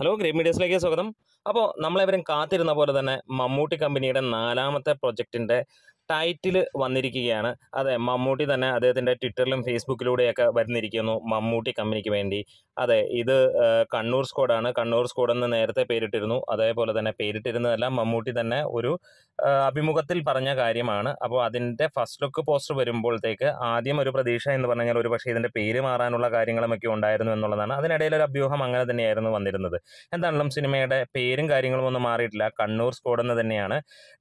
hello great മീഡിയസിലേക്ക് സ്വാഗതം അപ്പോൾ നമ്മളെവരും കാത്തിരുന്ന പോലെ തന്നെ മമ്മൂട്ടി കമ്പനിയുടെ നാലാമത്തെ പ്രൊജക്റ്റിൻ്റെ ടൈറ്റിൽ വന്നിരിക്കുകയാണ് അതെ മമ്മൂട്ടി തന്നെ അദ്ദേഹത്തിൻ്റെ ട്വിറ്ററിലും ഫേസ്ബുക്കിലൂടെയൊക്കെ വരുന്നിരിക്കുന്നു മമ്മൂട്ടി കമ്പനിക്ക് വേണ്ടി അതെ ഇത് കണ്ണൂർ സ്ക്വാഡാണ് കണ്ണൂർ സ്ക്വാഡ് നേരത്തെ പേരിട്ടിരുന്നു അതേപോലെ തന്നെ പേരിട്ടിരുന്നതല്ല മമ്മൂട്ടി തന്നെ ഒരു അഭിമുഖത്തിൽ പറഞ്ഞ കാര്യമാണ് അപ്പോൾ അതിൻ്റെ ഫസ്റ്റ് ലുക്ക് പോസ്റ്റർ വരുമ്പോഴത്തേക്ക് ആദ്യം ഒരു പ്രതീക്ഷ എന്ന് പറഞ്ഞാൽ ഒരു പക്ഷേ ഇതിൻ്റെ പേര് മാറാനുള്ള കാര്യങ്ങളുമൊക്കെ ഉണ്ടായിരുന്നു എന്നുള്ളതാണ് അതിനിടയിൽ ഒരു അഭ്യൂഹം അങ്ങനെ തന്നെയായിരുന്നു വന്നിരുന്നത് എന്താണെങ്കിലും സിനിമയുടെ പേരും കാര്യങ്ങളും ഒന്നും മാറിയിട്ടില്ല കണ്ണൂർ സ്ക്വാഡ് തന്നെയാണ്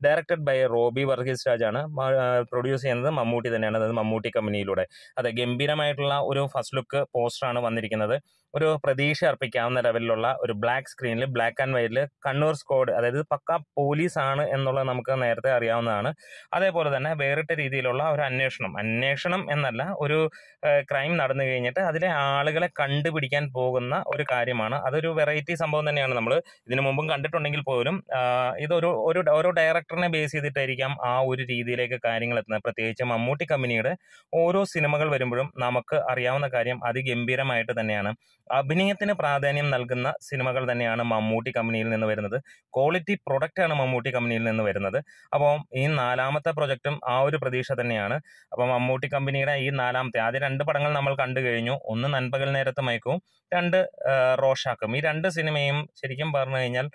ഡയറക്റ്റഡ് ബൈ റോബി വർഗീസ് രാജാണ് ആണ് പ്രൊഡ്യൂസ് ചെയ്യുന്നത് മമ്മൂട്ടി തന്നെയാണ് അതായത് മമ്മൂട്ടി കമ്പനിയിലൂടെ അതെ ഗംഭീരമായിട്ടുള്ള ഒരു ഫസ്റ്റ് ലുക്ക് പോസ്റ്ററാണ് വന്നിരിക്കുന്നത് ഒരു പ്രതീക്ഷ അർപ്പിക്കാവുന്ന ലെവലിലുള്ള ഒരു ബ്ലാക്ക് സ്ക്രീനിൽ ബ്ലാക്ക് ആൻഡ് വൈറ്റിൽ കണ്ണൂർ സ്കോഡ് അതായത് പക്ക പോലീസാണ് എന്നുള്ളത് നമുക്ക് നേരത്തെ അറിയാവുന്നതാണ് അതേപോലെ തന്നെ വേറിട്ട രീതിയിലുള്ള ഒരു അന്വേഷണം അന്വേഷണം എന്നല്ല ഒരു ക്രൈം നടന്നു കഴിഞ്ഞിട്ട് അതിലെ ആളുകളെ കണ്ടുപിടിക്കാൻ പോകുന്ന ഒരു കാര്യമാണ് അതൊരു വെറൈറ്റി സംഭവം തന്നെയാണ് നമ്മൾ ഇതിനു മുമ്പും കണ്ടിട്ടുണ്ടെങ്കിൽ പോലും ഇതൊരു ഒരു ഓരോ ഡയറക്ടറിനെ ബേസ് ചെയ്തിട്ടായിരിക്കാം ആ ഒരു രീതിയിലേക്ക് കാര്യങ്ങൾ എത്തുന്നത് പ്രത്യേകിച്ച് മമ്മൂട്ടി കമ്പനിയുടെ ഓരോ സിനിമകൾ വരുമ്പോഴും നമുക്ക് അറിയാവുന്ന കാര്യം അതിഗംഭീരമായിട്ട് തന്നെയാണ് അഭിനയത്തിന് പ്രാധാന്യം നൽകുന്ന സിനിമകൾ തന്നെയാണ് മമ്മൂട്ടി കമ്പനിയിൽ നിന്ന് വരുന്നത് ക്വാളിറ്റി ആണ് മമ്മൂട്ടി കമ്പനിയിൽ നിന്ന് വരുന്നത് അപ്പോൾ ഈ നാലാമത്തെ പ്രൊജക്റ്റും ആ ഒരു പ്രതീക്ഷ തന്നെയാണ് അപ്പോൾ മമ്മൂട്ടി കമ്പനിയുടെ ഈ നാലാമത്തെ ആദ്യ രണ്ട് പടങ്ങൾ നമ്മൾ കണ്ടു കഴിഞ്ഞു ഒന്ന് നൻപകൽ നേരത്ത് മയക്കവും രണ്ട് റോഷാക്കും ഈ രണ്ട് സിനിമയും ശരിക്കും പറഞ്ഞു കഴിഞ്ഞാൽ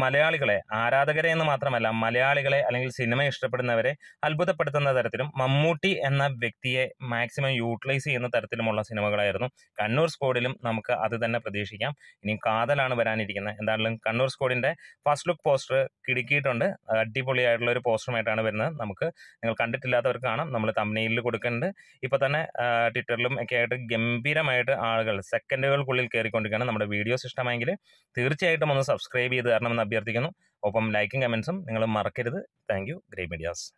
മലയാളികളെ ആരാധകരെ എന്ന് മാത്രമല്ല മലയാളികളെ അല്ലെങ്കിൽ സിനിമ ഇഷ്ടപ്പെടുന്നവരെ അത്ഭുതപ്പെടുത്തുന്ന തരത്തിലും മമ്മൂട്ടി എന്ന വ്യക്തിയെ മാക്സിമം യൂട്ടിലൈസ് ചെയ്യുന്ന തരത്തിലുമുള്ള സിനിമകളായിരുന്നു കണ്ണൂർ സ്കോഡിലും നമുക്ക് അത് തന്നെ പ്രതീക്ഷിക്കാം ഇനി കാതലാണ് വരാനിരിക്കുന്നത് എന്തായാലും കണ്ണൂർ സ്കോഡിൻ്റെ ഫസ്റ്റ് ലുക്ക് പോസ്റ്റർ കിടുക്കിയിട്ടുണ്ട് അടിപൊളിയായിട്ടുള്ള ഒരു പോസ്റ്ററുമായിട്ടാണ് വരുന്നത് നമുക്ക് നിങ്ങൾ കണ്ടിട്ടില്ലാത്തവർക്ക് കാണാം നമ്മൾ തമ്മനയിൽ കൊടുക്കുന്നുണ്ട് ഇപ്പോൾ തന്നെ ട്വിറ്ററിലും ഒക്കെ ആയിട്ട് ഗംഭീരമായിട്ട് ആളുകൾ സെക്കൻഡുകൾക്കുള്ളിൽ കയറിക്കൊണ്ടിരിക്കുകയാണ് നമ്മുടെ വീഡിയോസ് ഇഷ്ടമായെങ്കിൽ തീർച്ചയായിട്ടും ഒന്ന് സബ്സ്ക്രൈബ് ചെയ്ത് തരണമെന്ന് അഭ്യർത്ഥിക്കുന്നു ഒപ്പം ലൈക്കും കമൻസും നിങ്ങൾ മറക്കരുത് താങ്ക് യു ഗ്രേ മീഡിയാസ്